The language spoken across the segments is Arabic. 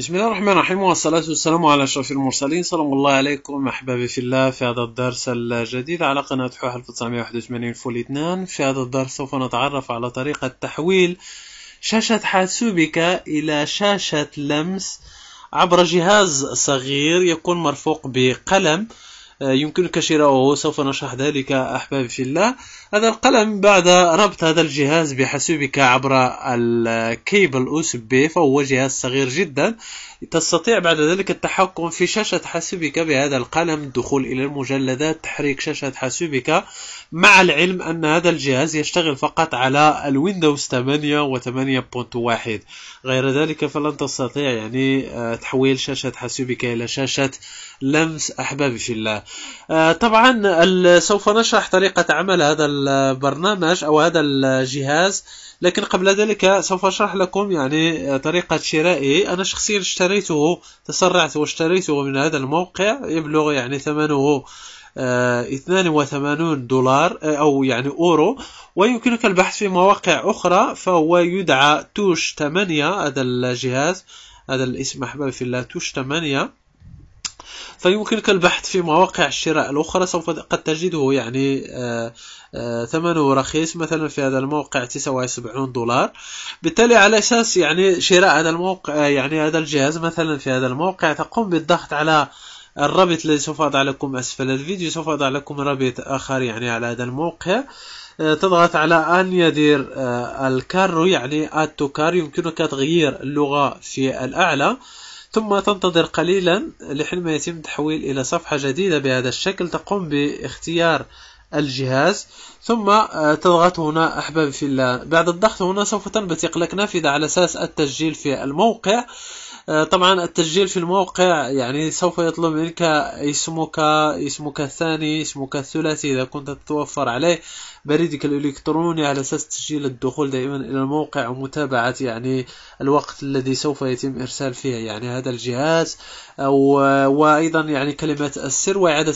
بسم الله الرحمن الرحيم والصلاة والسلام على أشرف المرسلين سلام الله عليكم أحبابي في الله في هذا الدرس الجديد على قناة حوح 1981 فول 2 في هذا الدرس سوف نتعرف على طريقة تحويل شاشة حاسوبك إلى شاشة لمس عبر جهاز صغير يكون مرفوق بقلم آه، يمكنك شراؤه سوف نشرح ذلك أحبابي في الله هذا القلم بعد ربط هذا الجهاز بحاسوبك عبر الكيبل أو بي فهو جهاز صغير جدا تستطيع بعد ذلك التحكم في شاشة حاسوبك بهذا القلم الدخول إلى المجلدات تحريك شاشة حاسوبك مع العلم أن هذا الجهاز يشتغل فقط على الويندوز 8 و 8.1 غير ذلك فلن تستطيع يعني آه، تحويل شاشة حاسوبك إلى شاشة لمس أحبابي في الله آه، طبعا سوف نشرح طريقة عمل هذا البرنامج أو هذا الجهاز لكن قبل ذلك سوف أشرح لكم يعني طريقة شرائه أنا شخصيا اشتريته تسرعت واشتريته من هذا الموقع يبلغ يعني ثمنه 82 آه، دولار آه، أو يعني أورو ويمكنك البحث في مواقع أخرى فهو يدعى توش 8 هذا الجهاز هذا الاسم أحبابي في الله توش 8 فيمكنك البحث في مواقع الشراء الأخرى سوف قد تجده يعني آه، آه، ثمنه رخيص مثلا في هذا الموقع 79 دولار بالتالي على أساس يعني شراء هذا الموقع آه، يعني هذا الجهاز مثلا في هذا الموقع تقوم بالضغط على الرابط الذي سوف أضع لكم أسفل الفيديو سوف أضع لكم رابط آخر يعني على هذا الموقع تضغط على أن يدير الكارو يعني آد تو كار يمكنك تغيير اللغة في الأعلى ثم تنتظر قليلا ما يتم تحويل إلى صفحة جديدة بهذا الشكل تقوم باختيار الجهاز ثم آه، تضغط هنا أحباب في الله بعد الضغط هنا سوف تنبثق لك نافذة على أساس التسجيل في الموقع آه، طبعا التسجيل في الموقع يعني سوف يطلب منك اسمك اسمك الثاني اسمك الثلاثي إذا كنت تتوفر عليه بريدك الإلكتروني على أساس تسجيل الدخول دائما إلى الموقع ومتابعة يعني الوقت الذي سوف يتم إرسال فيه يعني هذا الجهاز وأيضا يعني كلمات السر وإعادة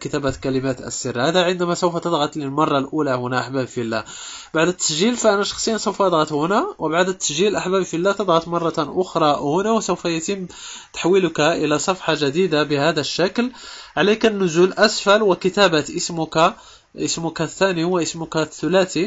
كتابة كلمات السر هذا عندما سوف تضغط للمرة الأولى هنا أحبابي في الله بعد التسجيل فأنا شخصيا سوف أضغط هنا وبعد التسجيل أحبابي في الله تضغط مرة أخرى هنا سوف يتم تحويلك إلى صفحة جديدة بهذا الشكل عليك النزول أسفل وكتابة اسمك اسمك الثاني واسمك الثلاثي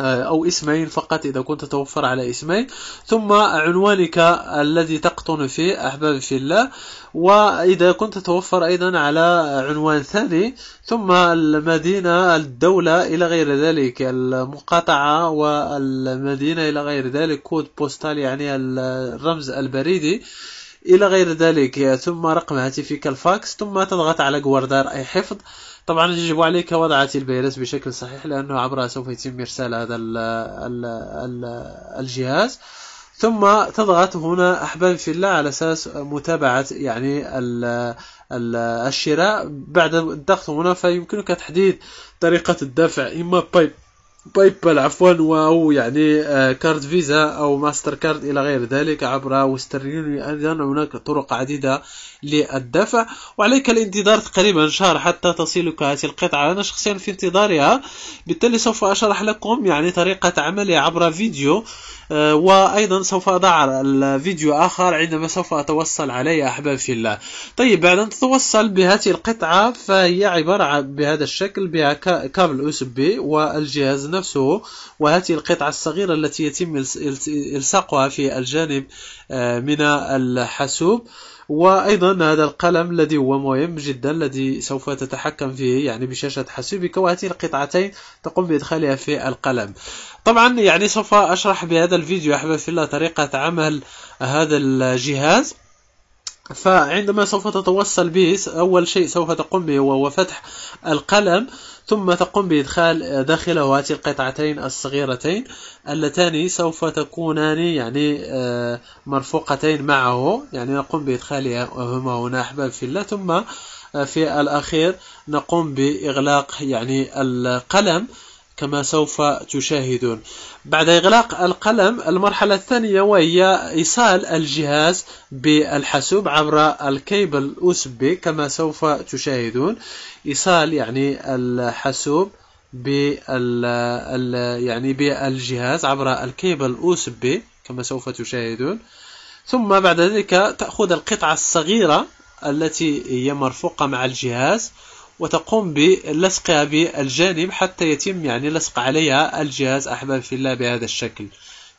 آه، أو اسمين فقط إذا كنت توفر على اسمين ثم عنوانك الذي تقطن فيه أحباب في الله وإذا كنت توفر أيضا على عنوان ثاني ثم المدينة الدولة إلى غير ذلك المقاطعة والمدينة إلى غير ذلك كود بوستال يعني الرمز البريدي إلى غير ذلك ثم رقم هاتفك الفاكس ثم تضغط على جواردار أي حفظ طبعا يجب عليك وضع البيانات بشكل صحيح لأنه عبرها سوف يتم إرسال هذا ال الـ الـ الجهاز ثم تضغط هنا أحباب في الله على أساس متابعة يعني الـ الـ الشراء بعد الضغط هنا فيمكنك تحديد طريقة الدفع إما بايب بايبال عفوا واو يعني آه، كارد فيزا او ماستر كارد الى غير ذلك عبر وسترن يونيون ايضا هناك طرق عديده للدفع وعليك الانتظار تقريبا شهر حتى تصلك هذه القطعه انا شخصيا في انتظارها بالتالي سوف اشرح لكم يعني طريقه عملها عبر فيديو آه، وايضا سوف اضع الفيديو اخر عندما سوف اتوصل عليه احباب في الله طيب بعد ان تتوصل بهذه القطعه فهي عباره بهذا الشكل بها كابل اس بي والجهاز نفسه وهذه القطعة الصغيرة التي يتم إلصاقها في الجانب آه، من الحاسوب وايضا هذا القلم الذي هو مهم جدا الذي سوف تتحكم فيه يعني بشاشه حاسوبك وهذه القطعتين تقوم بادخالها في القلم طبعا يعني سوف اشرح بهذا الفيديو احباب في الله طريقه عمل هذا الجهاز فعندما سوف تتوصل به أول شيء سوف تقوم به وهو فتح القلم ثم تقوم بإدخال داخله هاتي القطعتين الصغيرتين اللتان سوف تكونان يعني آه، مرفوقتين معه يعني نقوم بإدخالهما هنا أحباب في الله ثم آه، في الأخير نقوم بإغلاق يعني القلم كما سوف تشاهدون بعد إغلاق القلم المرحلة الثانية وهي إيصال الجهاز بالحاسوب عبر الكيبل USB كما سوف تشاهدون إيصال يعني الحاسوب بال يعني بالجهاز عبر الكيبل USB كما سوف تشاهدون ثم بعد ذلك تأخذ القطعة الصغيرة التي هي مرفوقة مع الجهاز وتقوم بلصقها بالجانب حتى يتم يعني لصق عليها الجهاز أحباب في الله بهذا الشكل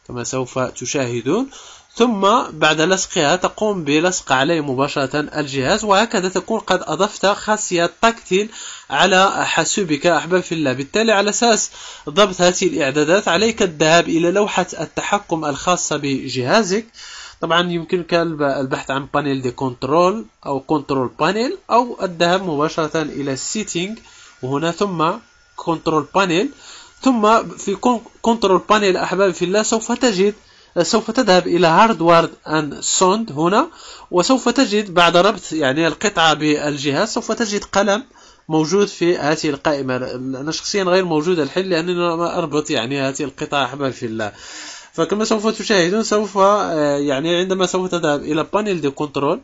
كما سوف تشاهدون ثم بعد لصقها تقوم بلصق عليه مباشرة الجهاز وهكذا تكون قد أضفت خاصية تكتيل على حاسوبك أحباب في الله بالتالي على أساس ضبط هذه الإعدادات عليك الذهاب إلى لوحة التحكم الخاصة بجهازك طبعا يمكنك البحث عن بانيل دي كنترول أو كنترول بانيل أو الذهاب مباشرة إلى سيتينج وهنا ثم كنترول بانيل ثم في كنترول بانيل أحبابي في الله سوف تجد سوف تذهب إلى هاردوارد أند سوند هنا وسوف تجد بعد ربط يعني القطعة بالجهاز سوف تجد قلم موجود في هذه القائمة أنا شخصيا غير موجود الحين لأنني أربط يعني هذه القطعة أحبابي في الله فكما سوف تشاهدون سوف آه، يعني عندما سوف تذهب إلى بانيل دي كنترول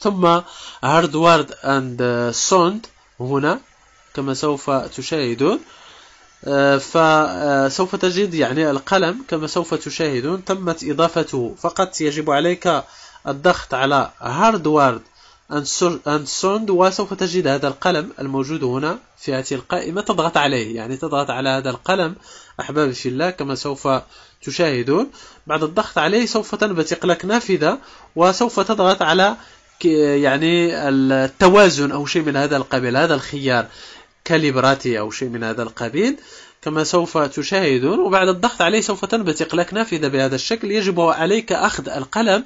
ثم هاردوارد اند سوند هنا كما سوف تشاهدون آه، فسوف آه، تجد يعني القلم كما سوف تشاهدون تمت إضافته فقط يجب عليك الضغط على هاردوارد أنسوند sound وسوف تجد هذا القلم الموجود هنا في هذه القائمة تضغط عليه يعني تضغط على هذا القلم أحبابي في الله كما سوف تشاهدون بعد الضغط عليه سوف تنبتق لك نافذة وسوف تضغط على يعني التوازن أو شيء من هذا القبيل هذا الخيار كاليبراتي أو شيء من هذا القبيل كما سوف تشاهدون وبعد الضغط عليه سوف تنبتق لك نافذة بهذا الشكل يجب عليك أخذ القلم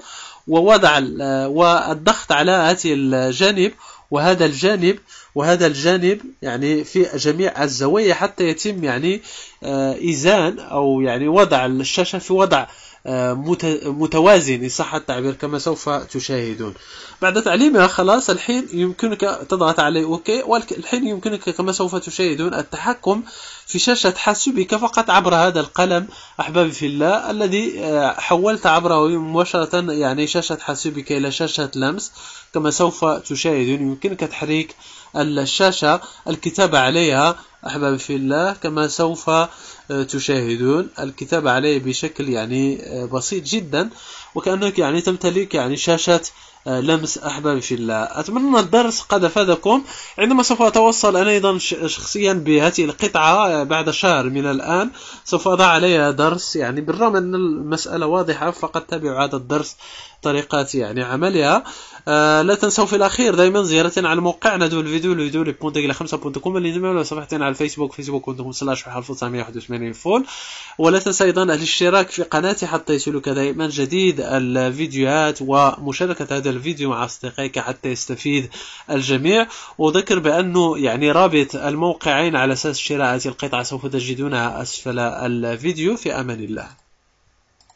ووضع آه، والضغط على هذه الجانب وهذا الجانب وهذا الجانب يعني في جميع الزوايا حتى يتم يعني إيزان آه، أو يعني وضع الشاشة في وضع آه، متوازن إن صح التعبير كما سوف تشاهدون بعد تعليمها خلاص الحين يمكنك تضغط عليه أوكي والحين يمكنك كما سوف تشاهدون التحكم في شاشة حاسوبك فقط عبر هذا القلم أحبابي في الله الذي آه، حولت عبره مباشرة يعني شاشة حاسوبك إلى شاشة لمس كما سوف تشاهدون يمكنك تحريك الشاشة الكتابة عليها أحبابي في الله كما سوف آه، تشاهدون الكتاب عليه بشكل يعني آه، بسيط جدا وكأنك يعني تمتلك يعني شاشة آه، لمس أحبابي في الله أتمنى الدرس قد أفادكم عندما سوف أتوصل أنا أيضا شخصيا بهذه القطعة بعد شهر من الآن سوف أضع عليها درس يعني بالرغم أن المسألة واضحة فقد تابع هذا الدرس طريقة يعني عملها لا تنسوا في الأخير دائما زيارتنا على موقعنا دول فيديو الفيديو لبونتك إلى خمسة بونتكم اللي نجمع صفحتين الفيسبوك facebook.com سلاش 1981 فول ولا تنسى أيضا الاشتراك في قناتي حتى يصلك دائما جديد الفيديوهات ومشاركة هذا الفيديو مع أصدقائك حتى يستفيد الجميع وذكر بأنه يعني رابط الموقعين على أساس شراء هذه القطعة سوف تجدونها أسفل الفيديو في أمان الله